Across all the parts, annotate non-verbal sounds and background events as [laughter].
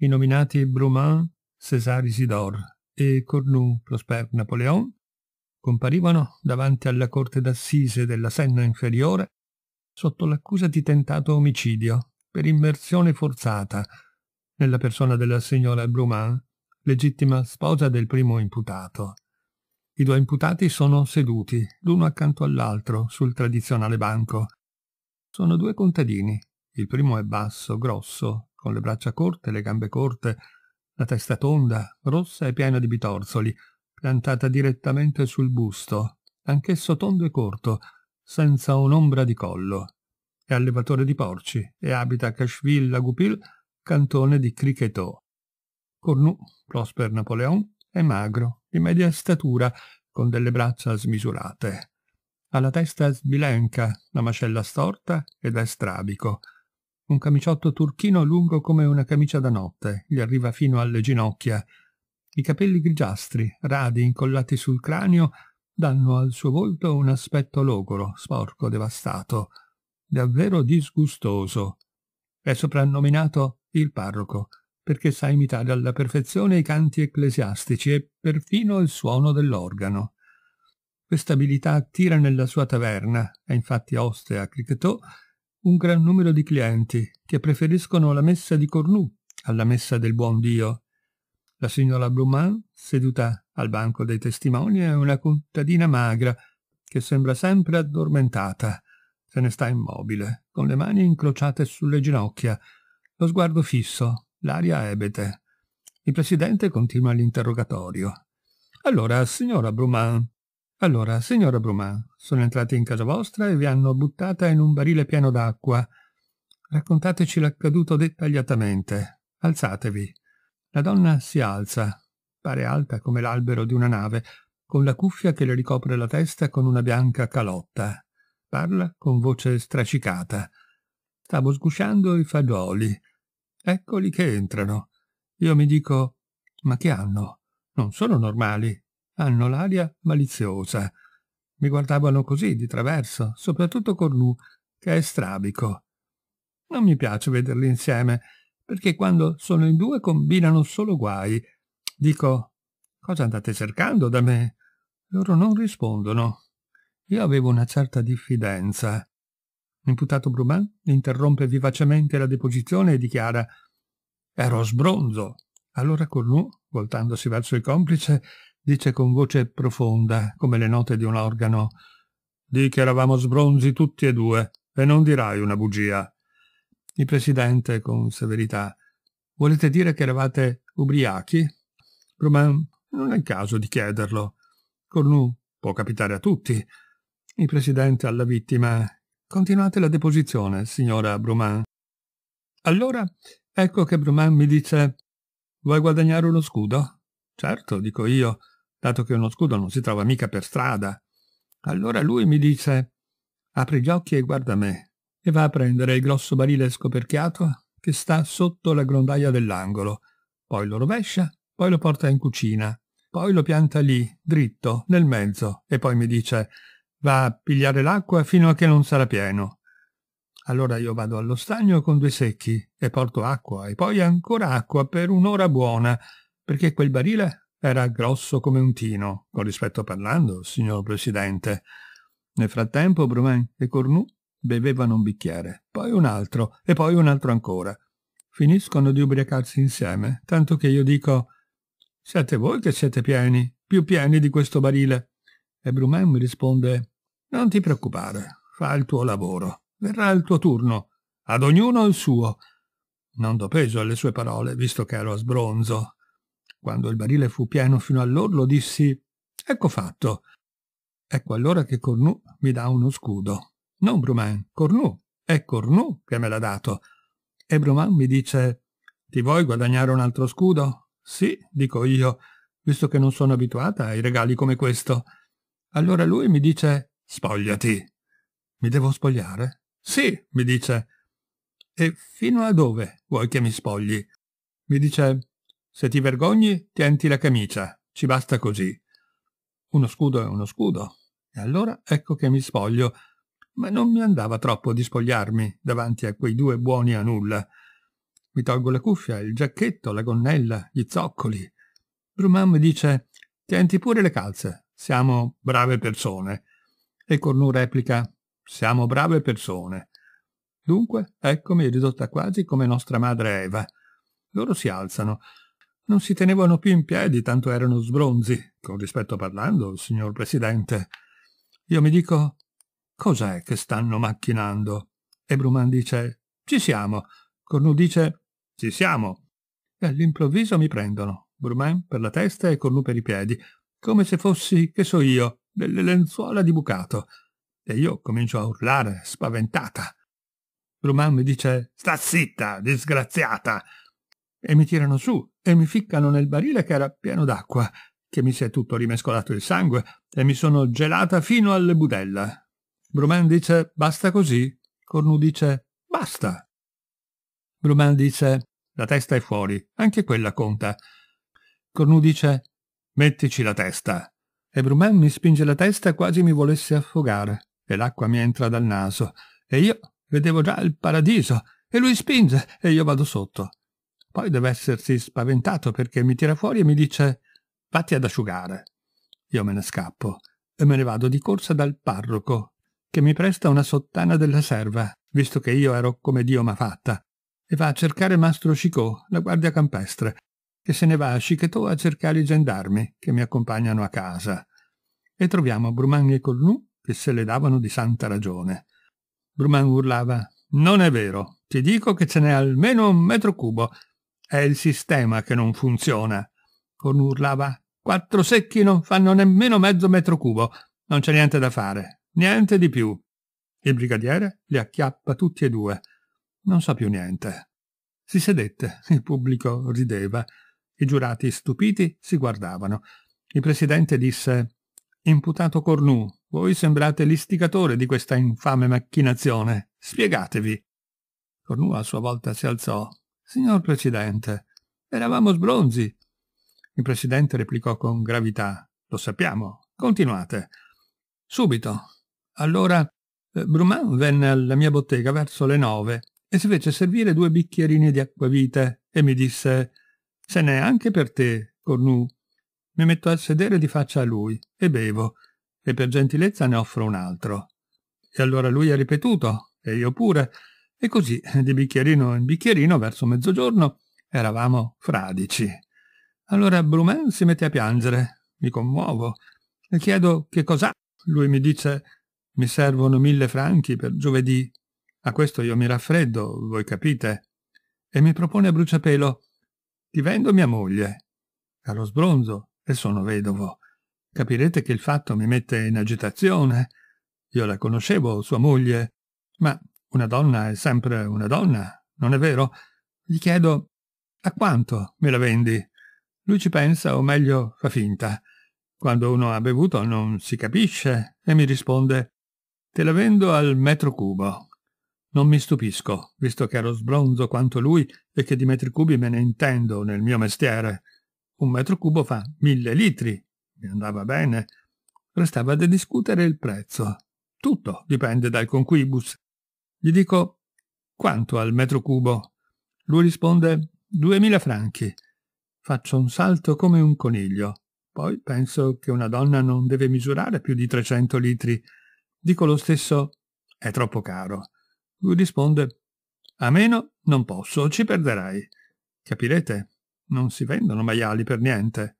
i nominati Brumain, César Isidore e Cornu Prosper Napoleon comparivano davanti alla corte d'assise della Senna inferiore sotto l'accusa di tentato omicidio per immersione forzata nella persona della signora Brumain, legittima sposa del primo imputato. I due imputati sono seduti l'uno accanto all'altro sul tradizionale banco. Sono due contadini. Il primo è basso, grosso, con le braccia corte, le gambe corte, la testa tonda, rossa e piena di bitorzoli, piantata direttamente sul busto, anch'esso tondo e corto, senza un'ombra di collo. È allevatore di porci e abita a Cacheville-Lagupil, cantone di Criquetot. Cornu, Prosper Napoleon, è magro, di media statura, con delle braccia smisurate. Ha la testa sbilenca, la mascella storta ed è strabico un camiciotto turchino lungo come una camicia da notte, gli arriva fino alle ginocchia. I capelli grigiastri, radi incollati sul cranio, danno al suo volto un aspetto logoro, sporco, devastato, davvero disgustoso. È soprannominato il parroco, perché sa imitare alla perfezione i canti ecclesiastici e perfino il suono dell'organo. Questa abilità attira nella sua taverna, è infatti oste a Criquetot, un gran numero di clienti che preferiscono la messa di Cornu alla messa del buon Dio. La signora Bluman, seduta al banco dei testimoni, è una contadina magra che sembra sempre addormentata. Se ne sta immobile, con le mani incrociate sulle ginocchia, lo sguardo fisso, l'aria ebete. Il presidente continua l'interrogatorio. Allora, signora Bruman, allora, signora Bruman, sono entrati in casa vostra e vi hanno buttata in un barile pieno d'acqua. Raccontateci l'accaduto dettagliatamente. Alzatevi. La donna si alza, pare alta come l'albero di una nave, con la cuffia che le ricopre la testa con una bianca calotta. Parla con voce stracicata. Stavo sgusciando i fagioli. Eccoli che entrano. Io mi dico, ma che hanno? Non sono normali. Hanno l'aria maliziosa. Mi guardavano così, di traverso, soprattutto Cornu, che è strabico. Non mi piace vederli insieme, perché quando sono in due combinano solo guai. Dico, cosa andate cercando da me? Loro non rispondono. Io avevo una certa diffidenza. L'imputato Bruman interrompe vivacemente la deposizione e dichiara «Ero sbronzo». Allora Cornu, voltandosi verso il complice, dice con voce profonda, come le note di un organo, «Di che eravamo sbronzi tutti e due, e non dirai una bugia». Il presidente, con severità, «Volete dire che eravate ubriachi?» Romain, non è il caso di chiederlo. Cornu, può capitare a tutti. Il presidente alla vittima, «Continuate la deposizione, signora Bruman». Allora, ecco che Bruman mi dice, «Vuoi guadagnare uno scudo?» Certo, dico io, dato che uno scudo non si trova mica per strada. Allora lui mi dice, apri gli occhi e guarda me, e va a prendere il grosso barile scoperchiato che sta sotto la grondaia dell'angolo, poi lo rovescia, poi lo porta in cucina, poi lo pianta lì, dritto, nel mezzo, e poi mi dice, va a pigliare l'acqua fino a che non sarà pieno. Allora io vado allo stagno con due secchi e porto acqua e poi ancora acqua per un'ora buona perché quel barile era grosso come un tino, con rispetto parlando, signor Presidente. Nel frattempo Brumain e Cornu bevevano un bicchiere, poi un altro e poi un altro ancora. Finiscono di ubriacarsi insieme, tanto che io dico «Siete voi che siete pieni, più pieni di questo barile». E Brumain mi risponde «Non ti preoccupare, fa il tuo lavoro, verrà il tuo turno, ad ognuno il suo». Non do peso alle sue parole, visto che ero a sbronzo, quando il barile fu pieno fino all'orlo, dissi «Ecco fatto!» Ecco allora che Cornu mi dà uno scudo. Non Bruman, Cornu. È Cornu che me l'ha dato. E Bruman mi dice «Ti vuoi guadagnare un altro scudo?» «Sì», dico io, visto che non sono abituata ai regali come questo. Allora lui mi dice «Spogliati!» «Mi devo spogliare?» «Sì», mi dice. «E fino a dove vuoi che mi spogli?» Mi dice se ti vergogni, tienti la camicia. Ci basta così. Uno scudo è uno scudo. E allora ecco che mi spoglio. Ma non mi andava troppo di spogliarmi davanti a quei due buoni a nulla. Mi tolgo la cuffia, il giacchetto, la gonnella, gli zoccoli. Brumam dice «Tienti pure le calze, siamo brave persone». E Cornu replica «Siamo brave persone». Dunque, eccomi ridotta quasi come nostra madre Eva. Loro si alzano. Non si tenevano più in piedi, tanto erano sbronzi, con rispetto parlando, signor Presidente. Io mi dico, cos'è che stanno macchinando? E Bruman dice, ci siamo. Cornu dice, ci siamo. E all'improvviso mi prendono, Bruman per la testa e Cornu per i piedi, come se fossi, che so io, delle lenzuola di bucato. E io comincio a urlare, spaventata. Bruman mi dice, sta zitta, disgraziata, e mi tirano su e mi ficcano nel barile che era pieno d'acqua, che mi si è tutto rimescolato il sangue e mi sono gelata fino alle budella. Bruman dice basta così, Cornu dice basta. Bruman dice la testa è fuori, anche quella conta. Cornu dice mettici la testa. E Bruman mi spinge la testa quasi mi volesse affogare e l'acqua mi entra dal naso e io vedevo già il paradiso e lui spinge e io vado sotto poi deve essersi spaventato perché mi tira fuori e mi dice «Vatti ad asciugare». Io me ne scappo e me ne vado di corsa dal parroco, che mi presta una sottana della serva, visto che io ero come Dio m'ha fatta, e va a cercare Mastro Cicò, la guardia campestre, che se ne va a Chichetò a cercare i gendarmi che mi accompagnano a casa. E troviamo Brumang e Colnù che se le davano di santa ragione. Brumang urlava «Non è vero, ti dico che ce n'è almeno un metro cubo è il sistema che non funziona. Con urlava. Quattro secchi non fanno nemmeno mezzo metro cubo. Non c'è niente da fare. Niente di più. Il brigadiere li acchiappa tutti e due. Non sa più niente. Si sedette. Il pubblico rideva. I giurati stupiti si guardavano. Il presidente disse Imputato Cornu, voi sembrate l'istigatore di questa infame macchinazione. Spiegatevi. Cornu a sua volta si alzò. Signor Presidente, eravamo sbronzi. Il Presidente replicò con gravità. Lo sappiamo. Continuate. Subito. Allora, eh, Bruman venne alla mia bottega verso le nove e si fece servire due bicchierini di acquavite e mi disse «Se n'è anche per te, Cornu». Mi metto a sedere di faccia a lui e bevo e per gentilezza ne offro un altro. E allora lui ha ripetuto, e io pure, e così, eh, di bicchierino in bicchierino, verso mezzogiorno, eravamo fradici. Allora Brumen si mette a piangere. Mi commuovo. Le chiedo che cos'ha. Lui mi dice mi servono mille franchi per giovedì. A questo io mi raffreddo, voi capite. E mi propone a bruciapelo. Ti vendo mia moglie. Allo sbronzo, e sono vedovo. Capirete che il fatto mi mette in agitazione. Io la conoscevo, sua moglie, ma una donna è sempre una donna, non è vero? Gli chiedo a quanto me la vendi? Lui ci pensa, o meglio, fa finta. Quando uno ha bevuto non si capisce e mi risponde Te la vendo al metro cubo. Non mi stupisco, visto che ero sbronzo quanto lui e che di metri cubi me ne intendo nel mio mestiere. Un metro cubo fa mille litri. Mi andava bene. Restava da discutere il prezzo. Tutto dipende dal conquibus. Gli dico quanto al metro cubo? Lui risponde duemila franchi. Faccio un salto come un coniglio. Poi penso che una donna non deve misurare più di 300 litri. Dico lo stesso, è troppo caro. Lui risponde, a meno non posso, ci perderai. Capirete? Non si vendono maiali per niente.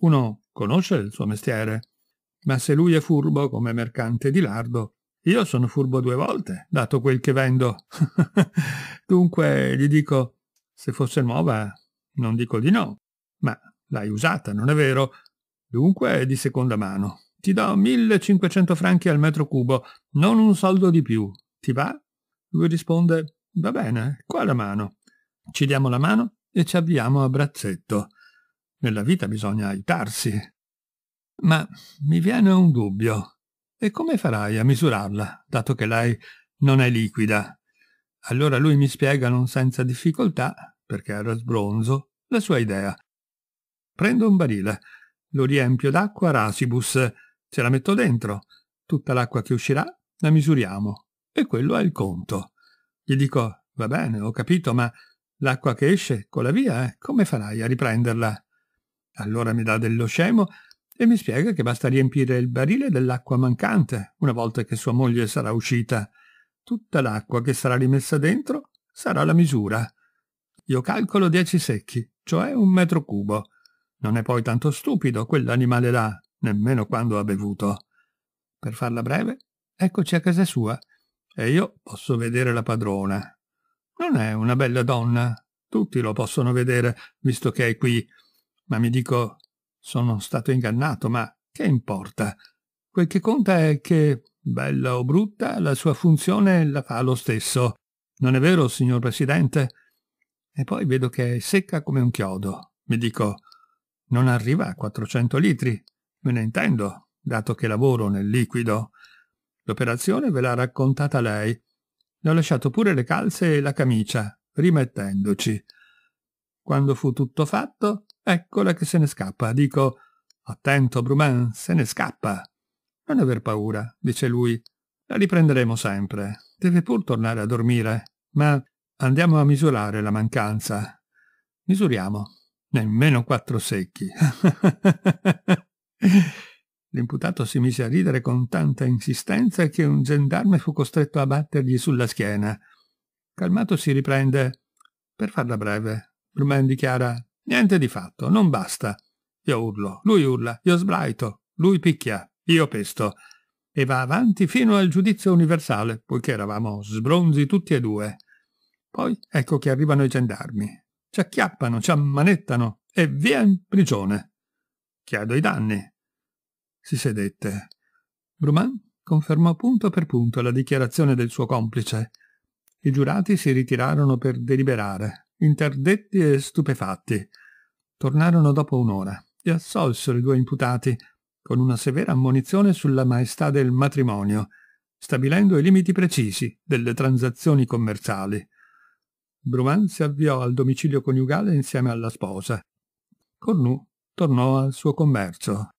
Uno conosce il suo mestiere, ma se lui è furbo come mercante di lardo, io sono furbo due volte, dato quel che vendo. [laughs] Dunque gli dico, se fosse nuova, non dico di no, ma l'hai usata, non è vero? Dunque è di seconda mano. Ti do 1500 franchi al metro cubo, non un soldo di più. Ti va? Lui risponde, va bene, qua la mano. Ci diamo la mano e ci avviamo a brazzetto. Nella vita bisogna aiutarsi. Ma mi viene un dubbio. E come farai a misurarla, dato che lei non è liquida? Allora lui mi spiega non senza difficoltà, perché era sbronzo, la sua idea. Prendo un barile, lo riempio d'acqua rasibus, ce la metto dentro, tutta l'acqua che uscirà la misuriamo, e quello è il conto. Gli dico, va bene, ho capito, ma l'acqua che esce con la via, eh, come farai a riprenderla? Allora mi dà dello scemo e mi spiega che basta riempire il barile dell'acqua mancante una volta che sua moglie sarà uscita. Tutta l'acqua che sarà rimessa dentro sarà la misura. Io calcolo dieci secchi, cioè un metro cubo. Non è poi tanto stupido quell'animale là, nemmeno quando ha bevuto. Per farla breve, eccoci a casa sua e io posso vedere la padrona. Non è una bella donna, tutti lo possono vedere, visto che è qui, ma mi dico sono stato ingannato, ma che importa? Quel che conta è che, bella o brutta, la sua funzione la fa lo stesso. Non è vero, signor Presidente? E poi vedo che è secca come un chiodo. Mi dico, non arriva a 400 litri. Me ne intendo, dato che lavoro nel liquido. L'operazione ve l'ha raccontata lei. Le ho lasciato pure le calze e la camicia, rimettendoci. Quando fu tutto fatto, Eccola che se ne scappa. Dico, attento Bruman, se ne scappa. Non aver paura, dice lui. La riprenderemo sempre. Deve pur tornare a dormire. Ma andiamo a misurare la mancanza. Misuriamo. Nemmeno quattro secchi. [laughs] L'imputato si mise a ridere con tanta insistenza che un gendarme fu costretto a battergli sulla schiena. Calmato si riprende. Per farla breve, Bruman dichiara Niente di fatto, non basta. Io urlo, lui urla, io sbraito, lui picchia, io pesto. E va avanti fino al giudizio universale, poiché eravamo sbronzi tutti e due. Poi ecco che arrivano i gendarmi. Ci acchiappano, ci ammanettano e via in prigione. Chiedo i danni. Si sedette. Bruman confermò punto per punto la dichiarazione del suo complice. I giurati si ritirarono per deliberare interdetti e stupefatti. Tornarono dopo un'ora e assolsero i due imputati con una severa ammonizione sulla maestà del matrimonio, stabilendo i limiti precisi delle transazioni commerciali. Bruman si avviò al domicilio coniugale insieme alla sposa. Cornu tornò al suo commercio.